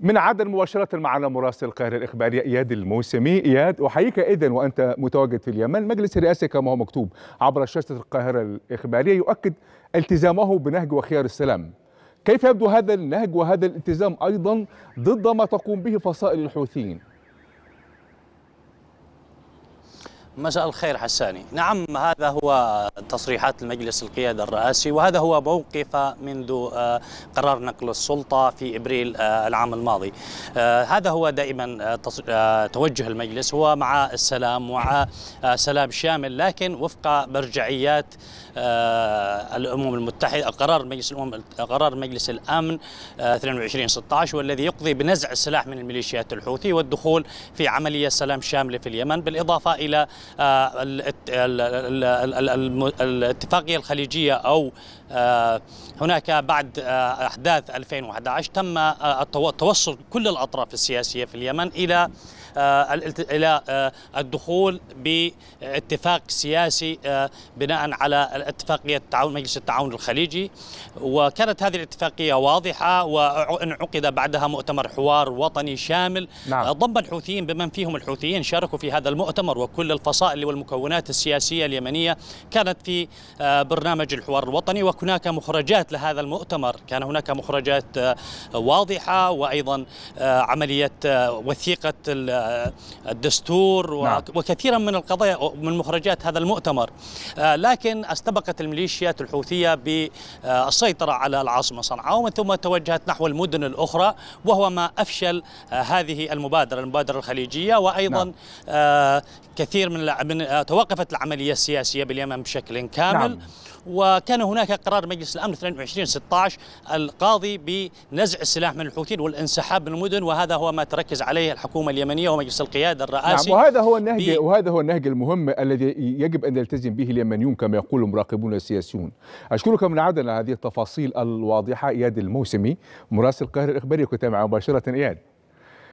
من عدن مباشرة معنا مراسل القاهرة الإخبارية إياد الموسمي إياد أحييك إذن وأنت متواجد في اليمن مجلس الرئاسي كما هو مكتوب عبر شاشة القاهرة الإخبارية يؤكد التزامه بنهج وخيار السلام كيف يبدو هذا النهج وهذا الالتزام أيضا ضد ما تقوم به فصائل الحوثيين؟ مساء الخير حساني نعم هذا هو تصريحات المجلس القيادة الرئاسي وهذا هو موقف منذ آه، قرار نقل السلطة في إبريل آه، العام الماضي آه، هذا هو دائما توجه المجلس هو مع السلام مع سلام شامل لكن وفق مرجعيات الأمم المتحدة قرار مجلس الأمم قرار مجلس الأمن 2216 والذي يقضي بنزع السلاح من الميليشيات الحوثي والدخول في عملية سلام شاملة في اليمن بالإضافة إلى الاتفاقية الخليجية أو آه، هناك بعد آه، أحداث 2011 تم آه، توصل كل الأطراف السياسية في اليمن إلى إلى الدخول باتفاق سياسي بناء على اتفاقية التعاون مجلس التعاون الخليجي وكانت هذه الاتفاقية واضحة وانعقد بعدها مؤتمر حوار وطني شامل نعم. ضم الحوثيين بمن فيهم الحوثيين شاركوا في هذا المؤتمر وكل الفصائل الفصائل والمكونات السياسية اليمنية كانت في آه، برنامج الحوار الوطني وهناك مخرجات لهذا المؤتمر كان هناك مخرجات آه، واضحة وأيضا آه، عملية وثيقة الدستور نعم. وكثيرا من القضايا من مخرجات هذا المؤتمر لكن استبقت الميليشيات الحوثية بالسيطرة على العاصمة صنعاء ومن ثم توجهت نحو المدن الأخرى وهو ما أفشل هذه المبادرة المبادرة الخليجية وأيضا نعم. كثير من من آه، توقفت العمليه السياسيه باليمن بشكل كامل نعم. وكان هناك قرار مجلس الامن 22 16 القاضي بنزع السلاح من الحوثيين والانسحاب من المدن وهذا هو ما تركز عليه الحكومه اليمنيه ومجلس القياده الرئاسي نعم وهذا هو النهج وهذا هو النهج المهم الذي يجب ان يلتزم به اليمنيون كما يقول المراقبون السياسيون اشكرك من عدن على هذه التفاصيل الواضحه اياد الموسمي مراسل القاهره الاخباري كنت معه مباشره اياد